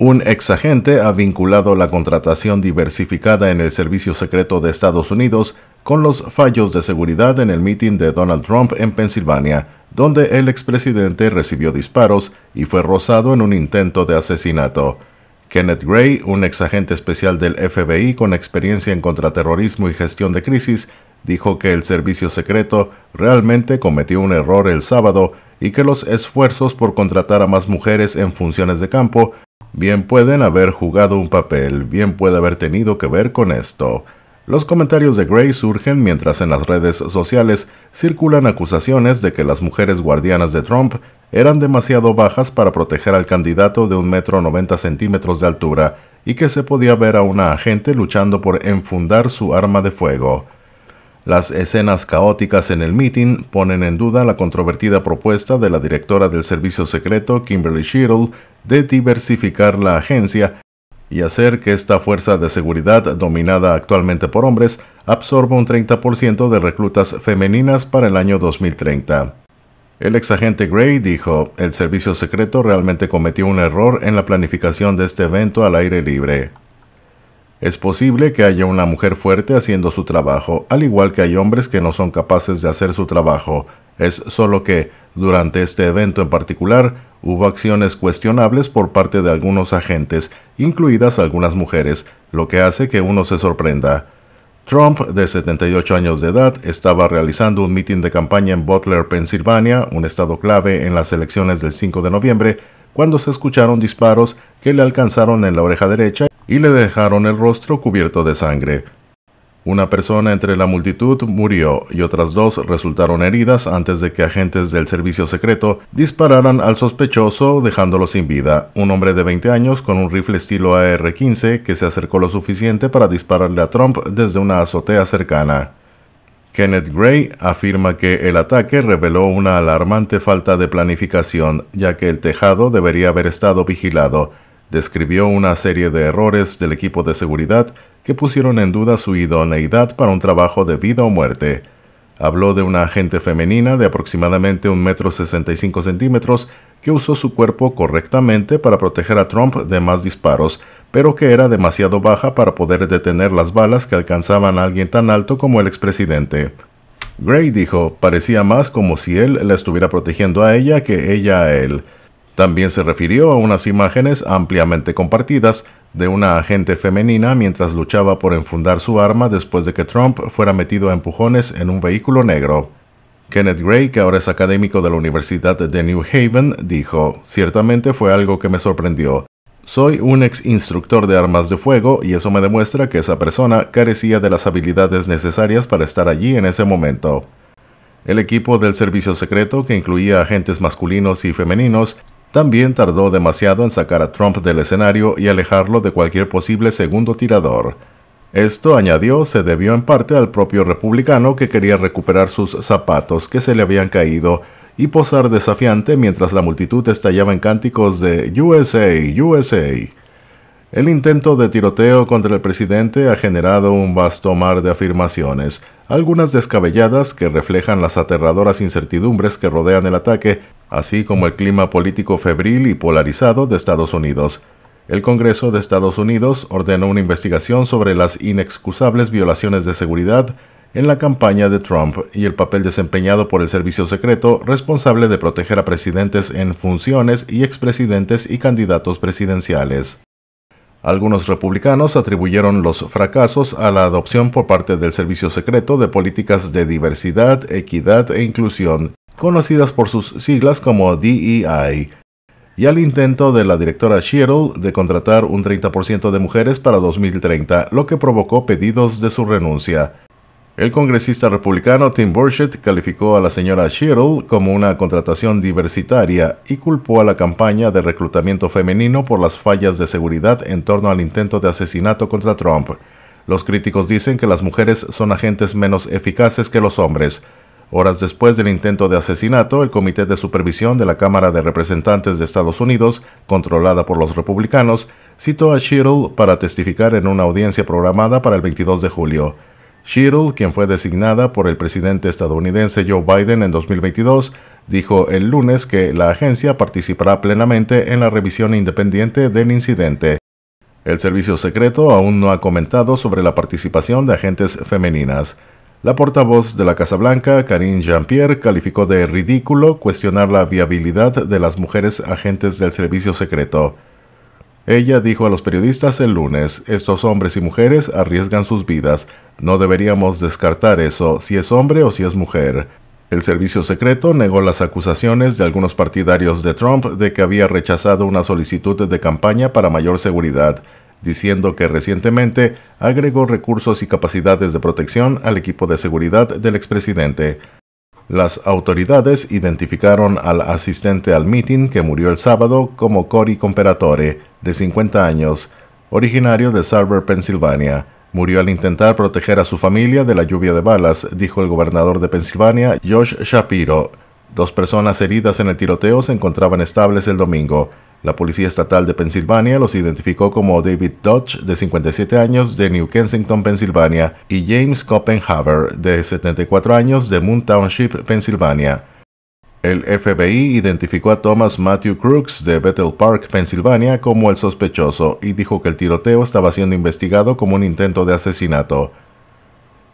Un exagente ha vinculado la contratación diversificada en el Servicio Secreto de Estados Unidos con los fallos de seguridad en el mitin de Donald Trump en Pensilvania, donde el expresidente recibió disparos y fue rozado en un intento de asesinato. Kenneth Gray, un exagente especial del FBI con experiencia en contraterrorismo y gestión de crisis, dijo que el servicio secreto realmente cometió un error el sábado y que los esfuerzos por contratar a más mujeres en funciones de campo bien pueden haber jugado un papel, bien puede haber tenido que ver con esto. Los comentarios de Gray surgen mientras en las redes sociales circulan acusaciones de que las mujeres guardianas de Trump eran demasiado bajas para proteger al candidato de un metro noventa centímetros de altura y que se podía ver a una agente luchando por enfundar su arma de fuego. Las escenas caóticas en el mitin ponen en duda la controvertida propuesta de la directora del Servicio Secreto, Kimberly Shirtle, de diversificar la agencia y hacer que esta fuerza de seguridad dominada actualmente por hombres absorba un 30% de reclutas femeninas para el año 2030. El exagente Gray dijo, el servicio secreto realmente cometió un error en la planificación de este evento al aire libre. Es posible que haya una mujer fuerte haciendo su trabajo, al igual que hay hombres que no son capaces de hacer su trabajo, es solo que durante este evento en particular, hubo acciones cuestionables por parte de algunos agentes, incluidas algunas mujeres, lo que hace que uno se sorprenda. Trump, de 78 años de edad, estaba realizando un mitin de campaña en Butler, Pensilvania, un estado clave en las elecciones del 5 de noviembre, cuando se escucharon disparos que le alcanzaron en la oreja derecha y le dejaron el rostro cubierto de sangre. Una persona entre la multitud murió y otras dos resultaron heridas antes de que agentes del servicio secreto dispararan al sospechoso dejándolo sin vida, un hombre de 20 años con un rifle estilo AR-15 que se acercó lo suficiente para dispararle a Trump desde una azotea cercana. Kenneth Gray afirma que el ataque reveló una alarmante falta de planificación, ya que el tejado debería haber estado vigilado, describió una serie de errores del equipo de seguridad que pusieron en duda su idoneidad para un trabajo de vida o muerte. Habló de una agente femenina de aproximadamente 1,65 metro 65 centímetros que usó su cuerpo correctamente para proteger a Trump de más disparos, pero que era demasiado baja para poder detener las balas que alcanzaban a alguien tan alto como el expresidente. Gray dijo, parecía más como si él la estuviera protegiendo a ella que ella a él. También se refirió a unas imágenes ampliamente compartidas de una agente femenina mientras luchaba por enfundar su arma después de que Trump fuera metido a empujones en un vehículo negro. Kenneth Gray, que ahora es académico de la Universidad de New Haven, dijo, ciertamente fue algo que me sorprendió. Soy un ex instructor de armas de fuego y eso me demuestra que esa persona carecía de las habilidades necesarias para estar allí en ese momento. El equipo del servicio secreto, que incluía agentes masculinos y femeninos, también tardó demasiado en sacar a Trump del escenario y alejarlo de cualquier posible segundo tirador. Esto, añadió, se debió en parte al propio republicano que quería recuperar sus zapatos que se le habían caído y posar desafiante mientras la multitud estallaba en cánticos de USA, USA. El intento de tiroteo contra el presidente ha generado un vasto mar de afirmaciones, algunas descabelladas que reflejan las aterradoras incertidumbres que rodean el ataque así como el clima político febril y polarizado de Estados Unidos. El Congreso de Estados Unidos ordenó una investigación sobre las inexcusables violaciones de seguridad en la campaña de Trump y el papel desempeñado por el Servicio Secreto responsable de proteger a presidentes en funciones y expresidentes y candidatos presidenciales. Algunos republicanos atribuyeron los fracasos a la adopción por parte del Servicio Secreto de políticas de diversidad, equidad e inclusión, conocidas por sus siglas como DEI, y al intento de la directora Sherrill de contratar un 30% de mujeres para 2030, lo que provocó pedidos de su renuncia. El congresista republicano Tim Burchett calificó a la señora Sherrill como una contratación diversitaria y culpó a la campaña de reclutamiento femenino por las fallas de seguridad en torno al intento de asesinato contra Trump. Los críticos dicen que las mujeres son agentes menos eficaces que los hombres. Horas después del intento de asesinato, el Comité de Supervisión de la Cámara de Representantes de Estados Unidos, controlada por los republicanos, citó a Shirley para testificar en una audiencia programada para el 22 de julio. Shirley, quien fue designada por el presidente estadounidense Joe Biden en 2022, dijo el lunes que la agencia participará plenamente en la revisión independiente del incidente. El servicio secreto aún no ha comentado sobre la participación de agentes femeninas. La portavoz de la Casa Blanca, Karine Jean-Pierre, calificó de ridículo cuestionar la viabilidad de las mujeres agentes del servicio secreto. Ella dijo a los periodistas el lunes, estos hombres y mujeres arriesgan sus vidas, no deberíamos descartar eso, si es hombre o si es mujer. El servicio secreto negó las acusaciones de algunos partidarios de Trump de que había rechazado una solicitud de campaña para mayor seguridad diciendo que recientemente agregó recursos y capacidades de protección al equipo de seguridad del expresidente. Las autoridades identificaron al asistente al meeting que murió el sábado como Cory Comperatore, de 50 años, originario de Sarver, Pensilvania. Murió al intentar proteger a su familia de la lluvia de balas, dijo el gobernador de Pensilvania, Josh Shapiro. Dos personas heridas en el tiroteo se encontraban estables el domingo. La Policía Estatal de Pensilvania los identificó como David Dodge, de 57 años, de New Kensington, Pensilvania, y James Copenhaver, de 74 años, de Moon Township, Pensilvania. El FBI identificó a Thomas Matthew Crooks de Bethel Park, Pensilvania, como el sospechoso y dijo que el tiroteo estaba siendo investigado como un intento de asesinato.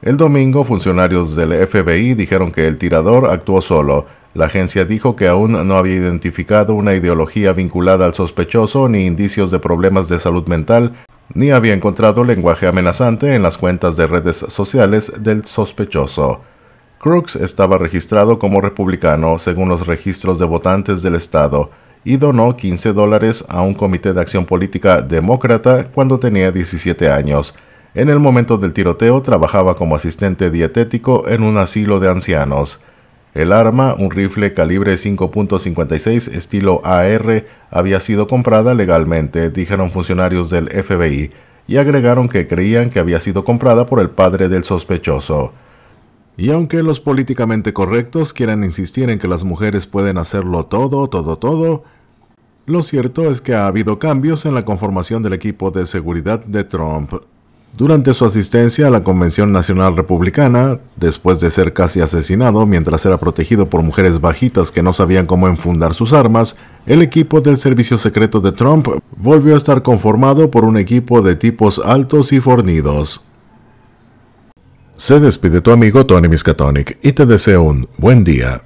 El domingo, funcionarios del FBI dijeron que el tirador actuó solo. La agencia dijo que aún no había identificado una ideología vinculada al sospechoso ni indicios de problemas de salud mental, ni había encontrado lenguaje amenazante en las cuentas de redes sociales del sospechoso. Crooks estaba registrado como republicano según los registros de votantes del estado y donó 15 dólares a un comité de acción política demócrata cuando tenía 17 años. En el momento del tiroteo trabajaba como asistente dietético en un asilo de ancianos. El arma, un rifle calibre 5.56 estilo AR, había sido comprada legalmente, dijeron funcionarios del FBI, y agregaron que creían que había sido comprada por el padre del sospechoso. Y aunque los políticamente correctos quieran insistir en que las mujeres pueden hacerlo todo, todo, todo, lo cierto es que ha habido cambios en la conformación del equipo de seguridad de Trump. Durante su asistencia a la Convención Nacional Republicana, después de ser casi asesinado mientras era protegido por mujeres bajitas que no sabían cómo enfundar sus armas, el equipo del servicio secreto de Trump volvió a estar conformado por un equipo de tipos altos y fornidos. Se despide tu amigo Tony Miskatonic y te deseo un buen día.